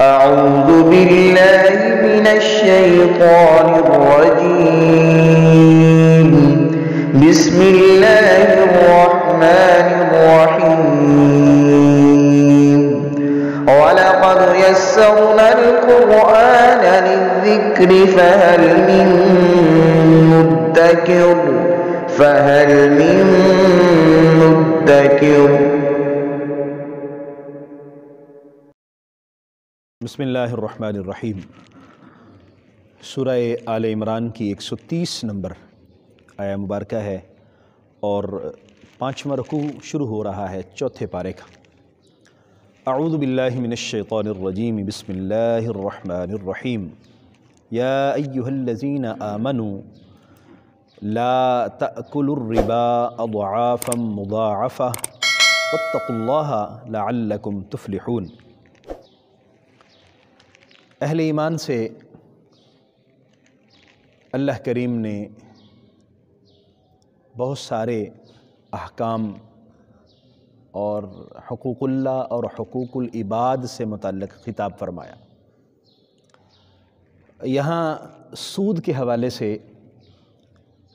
أعوذ بالله من الشيطان الرجيم بسم الله الرحمن الرحيم ولقد يسرنا القرآن للذكر فهل من مدكر فهل من مدكر बसमीम सूर आल इमरान की एक सौ तीस नंबर आया मुबारक है और पाँचवा रकू शुरू हो रहा है चौथे पारे का आऊदबिल्लिमिनशैतरजीम बसमीम याजीन आमनु ला तकुलरबा अदाफ़म मुदाफ़ा वतकुल्ला लाकुम तुफलिहून अहल ईमान से अल्लाह करीम ने बहुत सारे अहकाम और हकूक़ुल्ला और हकूक़ुल इबाद से मुतल ख़िताब फरमाया यहाँ सूद के हवाले से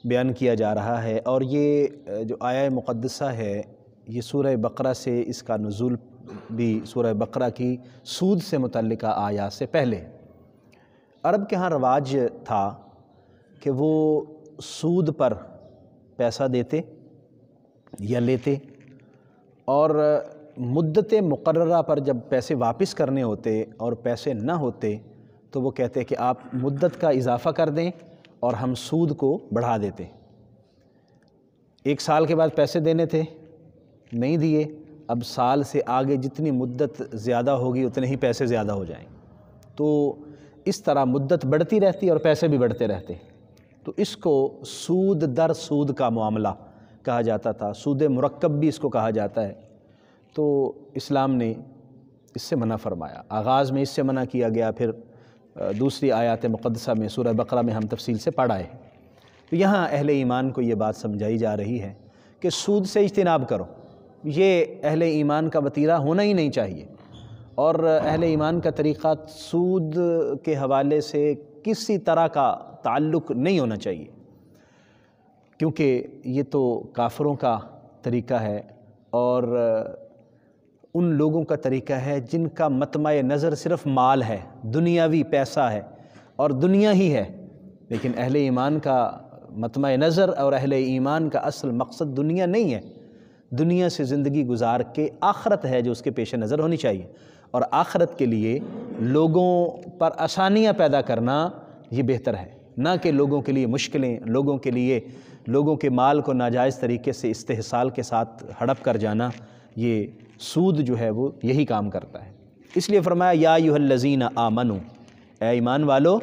बयान किया जा रहा है और ये जो आया मुक़दसा है ये सूरह बकरा से इसका नज़ुल भी सूर बकरा की सूद से मुतल आयात से पहले अरब के यहाँ रवाज था कि वो सूद पर पैसा देते या लेते और मुद्दत मुकर्रा पर जब पैसे वापस करने होते और पैसे ना होते तो वो कहते कि आप मुद्दत का इजाफ़ा कर दें और हम सूद को बढ़ा देते एक साल के बाद पैसे देने थे नहीं दिए अब साल से आगे जितनी मुद्दत ज़्यादा होगी उतने ही पैसे ज़्यादा हो जाएंगे तो इस तरह मुद्दत बढ़ती रहती है और पैसे भी बढ़ते रहते हैं तो इसको सूद दर सूद का मामला कहा जाता था सूद मरक्ब भी इसको कहा जाता है तो इस्लाम ने इससे मना फरमाया आगाज़ में इससे मना किया गया फिर दूसरी आयात मुक़दसा में सूर बकरा में हम तफसील से पढ़ाए तो यहाँ अहल ईमान को ये बात समझाई जा रही है कि सूद से इजतनाब करो ये अहल ईमान का वतीरा होना ही नहीं चाहिए और अहल ईमान का तरीक़ा सूद के हवाले से किसी तरह का ताल्लुक़ नहीं होना चाहिए क्योंकि ये तो काफ़रों का तरीक़ा है और उन लोगों का तरीक़ा है जिनका मतम नज़र सिर्फ़ माल है दुनियावी पैसा है और दुनिया ही है लेकिन अहले ईमान का मतम नज़र और अहल ईमान का असल मकसद दुनिया नहीं है दुनिया से ज़िंदगी गुजार के आखरत है जो उसके पेश नज़र होनी चाहिए और आखरत के लिए लोगों पर आसानियाँ पैदा करना ये बेहतर है ना कि लोगों के लिए मुश्किलें लोगों के लिए लोगों के माल को नाजायज़ तरीके से इस्तेसाल के साथ हड़प कर जाना ये सूद जो है वो यही काम करता है इसलिए फरमाया या यूहलजीन आमनु ए ईमान वालो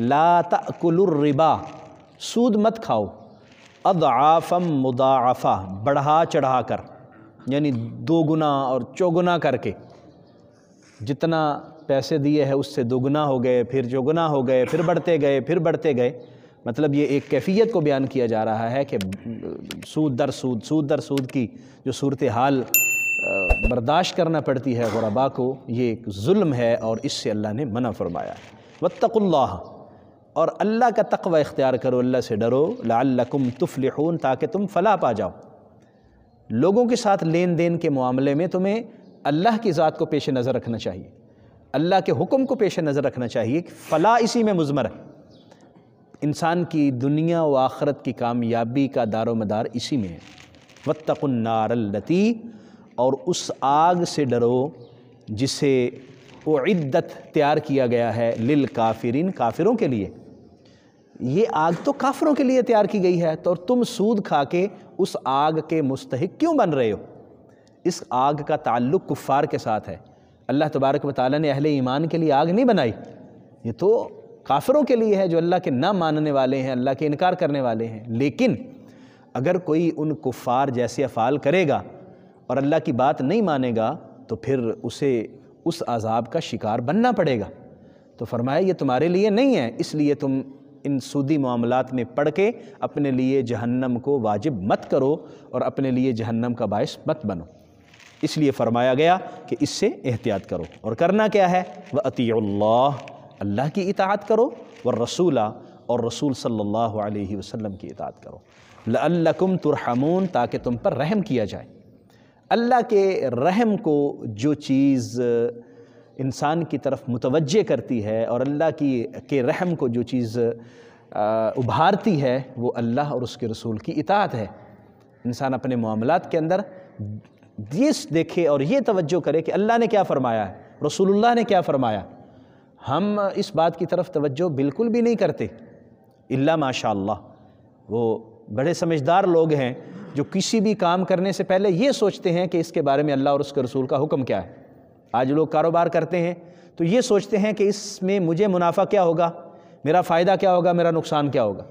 ला तकुलरिबा सूद मत खाओ अदाफ़म मुदाफ़ा बढ़ा चढ़ा कर यानी दो गुना और चौगुना करके जितना पैसे दिए है उससे दोगुना हो गए फिर चौगुना हो गए फिर बढ़ते गए फिर बढ़ते गए मतलब ये एक कैफियत को बयान किया जा रहा है कि सूद दर सूद सूद दर सूद की जो सूरत हाल बर्दाश्त करना पड़ती है गुरबा को ये एक जुल्म है और इससे अल्लाह ने मना फरमाया वत्तकुल्लाह और अल्लाह का तकवा इख्तियार करो अल्लाह से डरो लाकुम तुफलिहून ताकि तुम फलाह पा जाओ लोगों के साथ लेन देन के मामले में तुम्हें अल्लाह की ज़ात को पेश नज़र रखना चाहिए अल्लाह के हुक्म को पेश नज़र रखना चाहिए कि फ़लाह इसी में मुजमर है इंसान की दुनिया व आखरत की कामयाबी का दारो मदार इसी में है वत्तनारलती और उस आग से डरो जिसे वो इद्दत तैयार किया गया है लिल काफिरिन काफिरों के लिए ये आग तो काफरों के लिए तैयार की गई है तो और तुम सूद खा के उस आग के मुस्तक क्यों बन रहे हो इस आग का ताल्लुक़ कुफ़ार के साथ है अल्लाह तबारक वाली ने अहले ईमान के लिए आग नहीं बनाई ये तो काफरों के लिए है जो अल्लाह के ना मानने वाले हैं अल्लाह के इनकार करने वाले हैं लेकिन अगर कोई उन कुफ़ार जैसे अफ़ाल करेगा और अल्लाह की बात नहीं मानेगा तो फिर उसे उस आज़ाब का शिकार बनना पड़ेगा तो फरमाया ये तुम्हारे लिए नहीं है इसलिए तुम इन सूदी मामलों में पढ़ के अपने लिए जहन्नम को वाजिब मत करो और अपने लिए जहन्नम का बायस मत बनो इसलिए फरमाया गया कि इससे एहतियात करो और करना क्या है व अतील्ला अल्लाह की इतात करो व रसूला और रसूल सल्लल्लाहु अलैहि वसल्लम की इतात करो लकुम तुरहमून ताकि तुम पर रहम किया जाए अल्लाह के रहम को जो चीज़ इंसान की तरफ मुतवज़ करती है और अल्लाह की के रहम को जो चीज़ उभारती है वो अल्लाह और उसके रसूल की इतात है इंसान अपने मामलों के अंदर दिस देखे और ये तवज्जो करे कि अल्लाह ने क्या फ़रमाया है रसूलुल्लाह ने क्या फ़रमाया हम इस बात की तरफ तवज्जो बिल्कुल भी नहीं करते इल्ला माशा वो बड़े समझदार लोग हैं जो किसी भी काम करने से पहले ये सोचते हैं कि इसके बारे में अल्लाह और उसके रसूल का हुक्म क्या है आज लोग कारोबार करते हैं तो ये सोचते हैं कि इसमें मुझे मुनाफा क्या होगा मेरा फ़ायदा क्या होगा मेरा नुकसान क्या होगा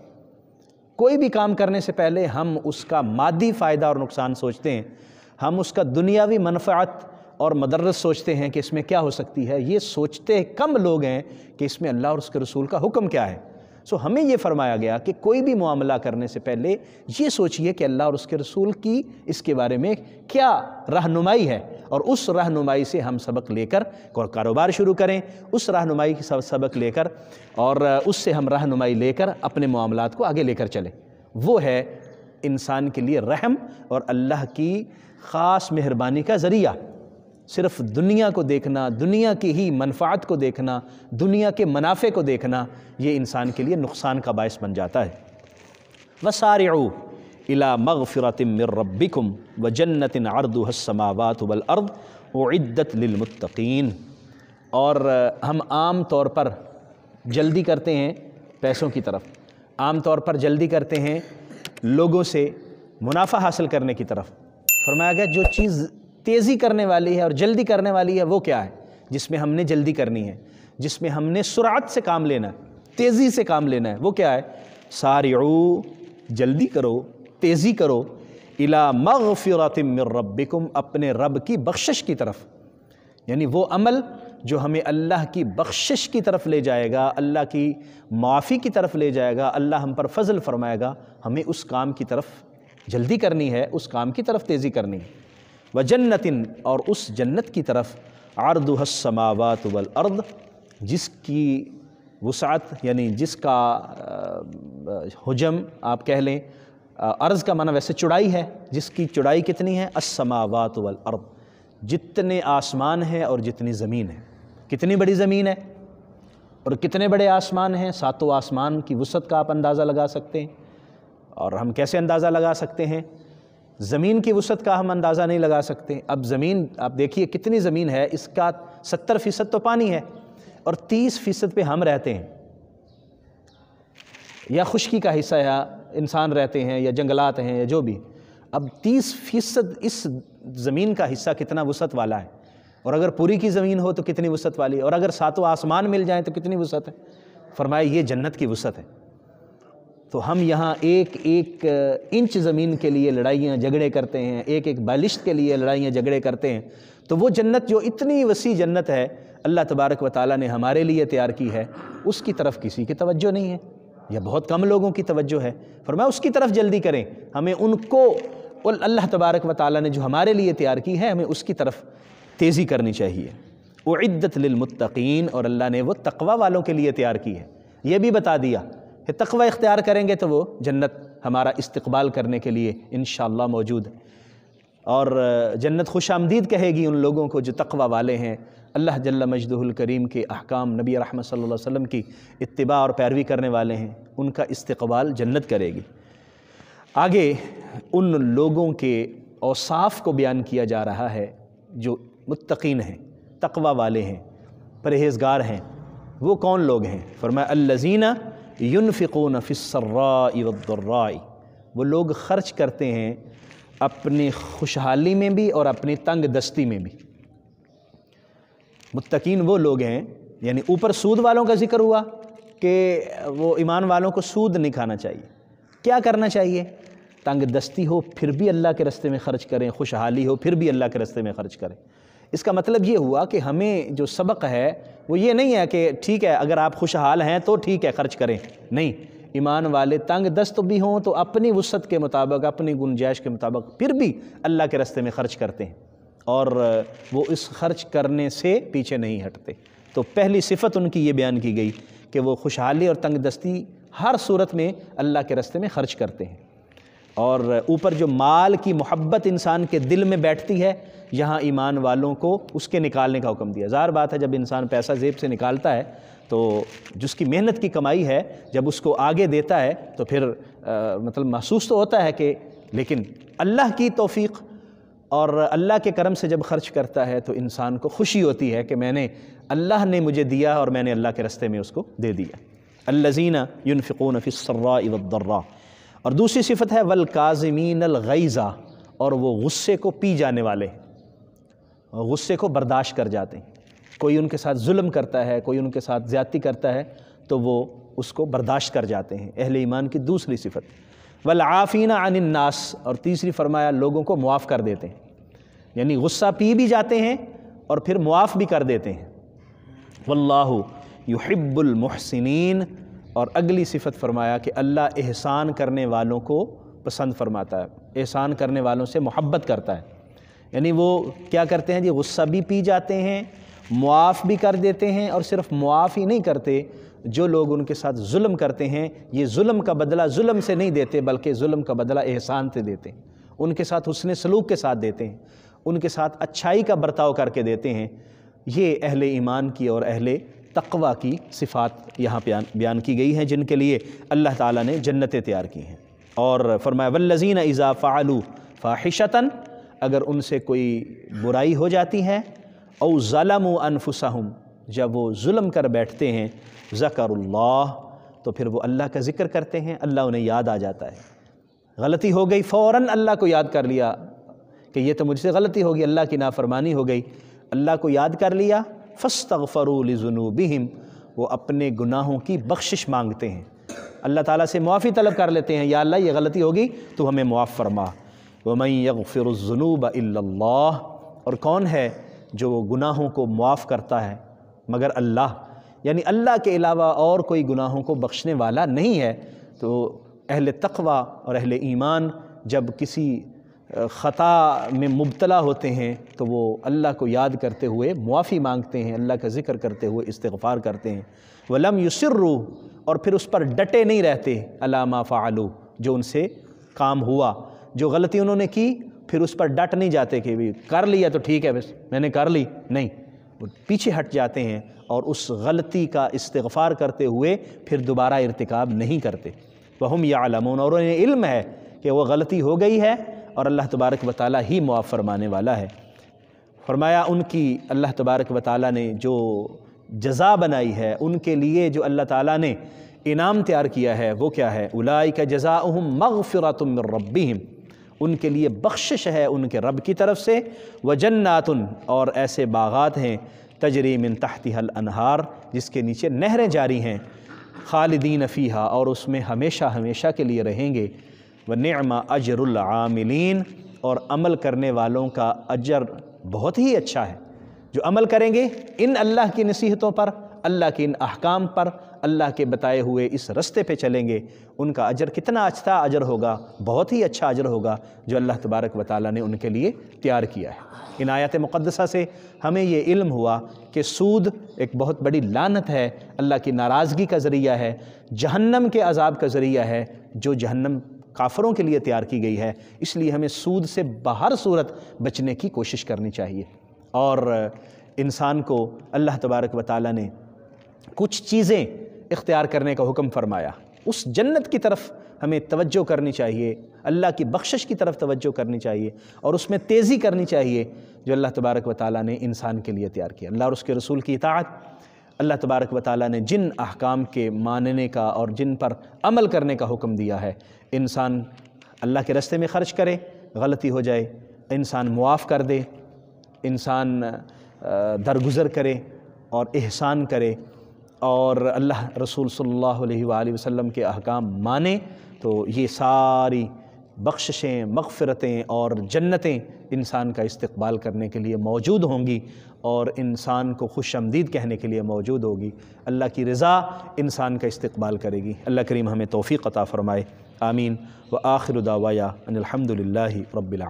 कोई भी काम करने से पहले हम उसका मादी फ़ायदा और नुकसान सोचते हैं हम उसका दुनियावी मनफात और मदरस सोचते हैं कि इसमें क्या हो सकती है ये सोचते कम लोग हैं कि इसमें अल्लाह और उसके रसूल का हुक्म क्या है सो हमें ये फरमाया गया कि कोई भी मामला करने से पहले ये सोचिए कि अल्लाह और उसके रसूल की इसके बारे में क्या रहनुमाई है और उस रहनुमाई से हम सबक लेकर और कारोबार शुरू करें उस रहनुमाई की सबक लेकर और उससे हम रहनुमाई लेकर अपने मामला को आगे लेकर चलें वो है इंसान के लिए रहम और अल्लाह की ख़ास मेहरबानी का ज़रिया सिर्फ दुनिया को देखना दुनिया की ही मनफात को देखना दुनिया के मुनाफे को देखना ये इंसान के लिए नुकसान का बायस बन जाता है वसार इला मगफ़रत रब्बिकुम व जन्नतिन अर्दुहसमावत वलअर्द वद्दत लमतकीन और हम आम तौर पर जल्दी करते हैं पैसों की तरफ आम तौर पर जल्दी करते हैं लोगों से मुनाफा हासिल करने की तरफ फरमाया गया जो चीज़ तेज़ी करने वाली है और जल्दी करने वाली है वो क्या है जिसमें हमने जल्दी करनी है जिसमें हमने सुरात से काम लेना है तेज़ी से काम लेना है वो क्या है सारू जल्दी करो तेज़ी करो इला मगफ़िरतिम रब्बिकुम अपने रब की बख्शिश की तरफ यानी वो अमल जो हमें अल्लाह की बख्शिश की तरफ ले जाएगा अल्लाह की माफ़ी की तरफ ले जाएगा अल्लाह हम पर फजल फरमाएगा हमें उस काम की तरफ जल्दी करनी है उस काम की तरफ तेज़ी करनी है व जन्नतिन और उस जन्नत की तरफ आर्दुहसमावत वल अर्द जिसकी वसात यानी जिसका हजम आप कह लें अर्ज़ का माना वैसे चुड़ाई है जिसकी चुड़ाई कितनी है असमावत वल अर्द जितने आसमान हैं और जितनी ज़मीन है कितनी बड़ी ज़मीन है और कितने बड़े आसमान हैं सातों आसमान की वसत का आप अंदाज़ा लगा सकते हैं और हम कैसे अंदाज़ा लगा सकते हैं ज़मीन की वसत का हम अंदाज़ा नहीं लगा सकते अब ज़मीन आप देखिए कितनी ज़मीन है इसका सत्तर फ़ीसद तो पानी है और तीस फ़ीसद पर हम रहते हैं या खुशकी का हिस्सा या इंसान रहते हैं या जंगलात हैं या जो भी अब तीस फ़ीसद इस ज़मीन का हिस्सा कितना वसत वाला है और अगर पूरी की ज़मीन हो तो कितनी वसत वाली और अगर सातों आसमान मिल जाए तो कितनी वसत है फरमाए ये जन्नत की वसत है तो हम यहाँ एक एक इंच ज़मीन के लिए लड़ाइयाँ झगड़े करते हैं एक एक बालिश्त के लिए लड़ाइयाँ झगड़े करते हैं तो वो जन्नत जो इतनी वसी जन्नत है अल्लाह तबारक व ताली ने हमारे लिए तैयार की है उसकी तरफ किसी की तवज्जो नहीं है या बहुत कम लोगों की तवज्जो है मैं उसकी तरफ जल्दी करें हमें उनको अल्लाह तबारक व ताली ने जो हमारे लिए तैयार की है हमें उसकी तरफ तेज़ी करनी चाहिए वो इद्दत लिलमुत्तकीन और अल्लाह ने वो तकवा वालों के लिए तैयार की है ये भी बता दिया कि तकवा इख्तियार करेंगे तो वो जन्नत हमारा इस्तकबाल करने के लिए इन मौजूद है और जन्नत खुश आमदीद कहेगी उन लोगों को जो तकवा वाले हैं अल्लाह जल्ला मजदूल करीम के अहकाम नबी रहमत सल्लल्लाहु अलैहि वसल्लम की इतबा और पैरवी करने वाले हैं उनका इस्तबाल जन्नत करेगी आगे उन लोगों के औसाफ को बयान किया जा रहा है जो मुतकीन हैं तकवा वाले हैं परहेजगार हैं वो कौन लोग हैं फरमाज़ीना युनफ़िको नफ़िसर्रा वो लोग ख़र्च करते हैं अपनी खुशहाली में भी और अपनी तंग दस्ती में भी मुतकीन वो लोग हैं यानी ऊपर सूद वालों का जिक्र हुआ कि वो ईमान वालों को सूद नहीं खाना चाहिए क्या करना चाहिए तंग दस्ती हो फिर भी अल्लाह के रस्ते में ख़र्च करें खुशहाली हो फिर भी अल्लाह के रस्ते में ख़र्च करें इसका मतलब ये हुआ कि हमें जो सबक है वो ये नहीं है कि ठीक है अगर आप खुशहाल हैं तो ठीक है ख़र्च करें नहीं ईमान वाले तंग दस्त भी हों तो अपनी वसत के मुताबिक अपनी गुंजाइश के मुताबिक फिर भी अल्लाह के रस्ते में ख़र्च करते हैं और वो इस खर्च करने से पीछे नहीं हटते तो पहली सिफत उनकी ये बयान की गई कि वो खुशहाली और तंग दस्ती हर सूरत में अल्लाह के रस्ते में ख़र्च करते हैं और ऊपर जो माल की मोहब्बत इंसान के दिल में बैठती है यहाँ ईमान वालों को उसके निकालने का हुक्म दिया ज़ार बात है जब इंसान पैसा जेब से निकालता है तो जिसकी मेहनत की कमाई है जब उसको आगे देता है तो फिर आ, मतलब महसूस तो होता है कि लेकिन अल्लाह की तोफ़ी और अल्लाह के करम से जब खर्च करता है तो इंसान को खुशी होती है कि मैंने अल्लाह ने मुझे दिया और मैंने अल्लाह के रस्ते में उसको दे दिया अल्लाजीना यूनफ़िकोनफ़िसर्रा इवदर्रा और दूसरी सिफत है वल काजमीन अलगैज़ा और वो गुस्से को पी जाने वाले गुस्से को बर्दाश्त कर जाते हैं कोई उनके साथ जुल्म करता है कोई उनके साथ ज़्यादती करता है तो वो उसको बर्दाश्त कर जाते हैं अहल ईमान की दूसरी सिफत वल आफ़ीना अनन्नास और तीसरी फरमाया लोगों को मुआफ़ कर देते हैं यानी गुस्सा पी भी जाते हैं और फिर मुआफ़ भी कर देते हैं वल्लाहु युहिब्बुल मुहसिनीन और अगली सिफत फरमाया कि अल्लाह एहसान करने वालों को पसंद फरमाता है एहसान करने वालों से मोहब्बत करता है यानी वो क्या करते हैं जी गुस्सा भी पी जाते हैं मुआफ़ भी कर देते हैं और सिर्फ मुआफ़ ही नहीं करते जो लोग उनके साथ जुल्म करते हैं ये जुल्म का बदला जुल्म से नहीं देते बल्कि जुल्म का बदला एहसान से देते हैं उनके साथ उसने सलूक के साथ देते हैं उनके साथ अच्छाई का बर्ताव करके देते हैं ये अहले ईमान की और अहले तकवा की सिफ़ात यहाँ बयान की गई हैं जिनके लिए अल्लाह ताला ने जन्नतें तैयार की हैं और फरमाया वल्लजीन इज़ा फ़ालू फ़ाहिशतन अगर उनसे कोई बुराई हो जाती है औ ज़ालम अनफुसहम जब वो जुल्म कर बैठते हैं ज़करुल्लाह तो फिर वो अल्लाह का ज़िक्र करते हैं अल्लाह उन्हें याद आ जाता है गलती हो गई फ़ौर अल्लाह को याद कर लिया कि ये तो मुझसे गलती होगी अल्लाह की नाफरमानी हो गई अल्लाह को याद कर लिया फ़स्तफ़रूलजनूबिम वो अपने गुनाहों की बख्शिश मांगते हैं अल्लाह ताला से मुआफ़ी तलब कर लेते हैं या अल्लाह ये गलती होगी तो हमें मुआफ़ फरमा वमई यगफ़िरजनूब अल्लाह और कौन है जो गुनाहों को मुआफ़ करता है मगर अल्लाह यानी अल्लाह के अलावा और कोई गुनाहों को बख्शने वाला नहीं है तो अहल तकवा और अहल ईमान जब किसी ख़ता में मुबतला होते हैं तो वो अल्लाह को याद करते हुए मुआफ़ी मांगते हैं अल्लाह का ज़िक्र करते हुए इस्तफ़ार करते हैं वलम युसर्रू और फिर उस पर डटे नहीं रहते अलामा फ़ालू जो उनसे काम हुआ जो गलती उन्होंने की फिर उस पर डट नहीं जाते कि भी कर लिया तो ठीक है बस मैंने कर ली नहीं पीछे हट जाते हैं और उस गलती का इस्तफ़ार करते हुए फिर दोबारा इरतकब नहीं करते वहम यह आलमोन और उन्हें इल्म है कि वह गलती हो गई है और अल्लाह तबारक व ही मुआफ़ फरमाने वाला है फरमाया उनकी अल्लाह तबारक व ने जो जजा बनाई है उनके लिए जो अल्लाह ताली ने इनाम तैयार किया है वो क्या है उलाई का जजा मगफ़रा तुम रबीम उनके लिए बख्शिश है उनके रब की तरफ से व जन्नातन और ऐसे बागात हैं तजरीमिन हल अनहार जिसके नीचे नहरें जारी हैं खालदीन फ़ीहा और उसमें हमेशा हमेशा के लिए रहेंगे व नम अजरमिलीन और अमल करने वालों का अजर बहुत ही अच्छा है जो अमल करेंगे इन अल्लाह की नसीहतों पर अल्लाह के इन अहकाम पर अल्लाह के बताए हुए इस रस्ते पे चलेंगे उनका अजर कितना अच्छा अजर होगा बहुत ही अच्छा अजर होगा जो अल्लाह तबारक व ताली ने उनके लिए तैयार किया है इन आयत मुक़दसा से हमें ये इल्म हुआ कि सूद एक बहुत बड़ी लानत है अल्लाह की नाराज़गी का ज़रिया है जहन्नम के अजाब का ज़रिया है जो जहन्नम काफरों के लिए तैयार की गई है इसलिए हमें सूद से बाहर सूरत बचने की कोशिश करनी चाहिए और इंसान को अल्लाह तबारक व ताली ने कुछ चीज़ें इख्तियार करने का हुक्म फरमाया उस जन्नत की तरफ हमें तवज्जो करनी चाहिए अल्लाह की बख्शिश की तरफ तवज्जो करनी चाहिए और उसमें तेज़ी करनी चाहिए जो अल्लाह तबारक व ताली ने इंसान के लिए तैयार किया अल्लाह और उसके रसूल की इतात अल्लाह तबारक व ताली ने जिन अहकाम के मानने का और जिन पर अमल करने का हुक्म दिया है इंसान अल्लाह के रस्ते में ख़र्च करे गलती हो जाए इंसान मुआफ़ कर दे इंसान दरगुजर करे और एहसान करे और अल्लाह रसूल सल्लल्लाहु अलैहि वसल्लम के अहकाम माने तो ये सारी बख्शिशें मगफ़रतें और जन्नतें इंसान का इस्तकबाल करने के लिए मौजूद होंगी और इंसान को खुश आमदीद कहने के लिए मौजूद होगी अल्लाह की रज़ा इंसान का इस्तकबाल करेगी अल्लाह करीम हमें तोफ़ी अता फ़रमाए آمين وآخر دعوايا أن الحمد لله رب العالمين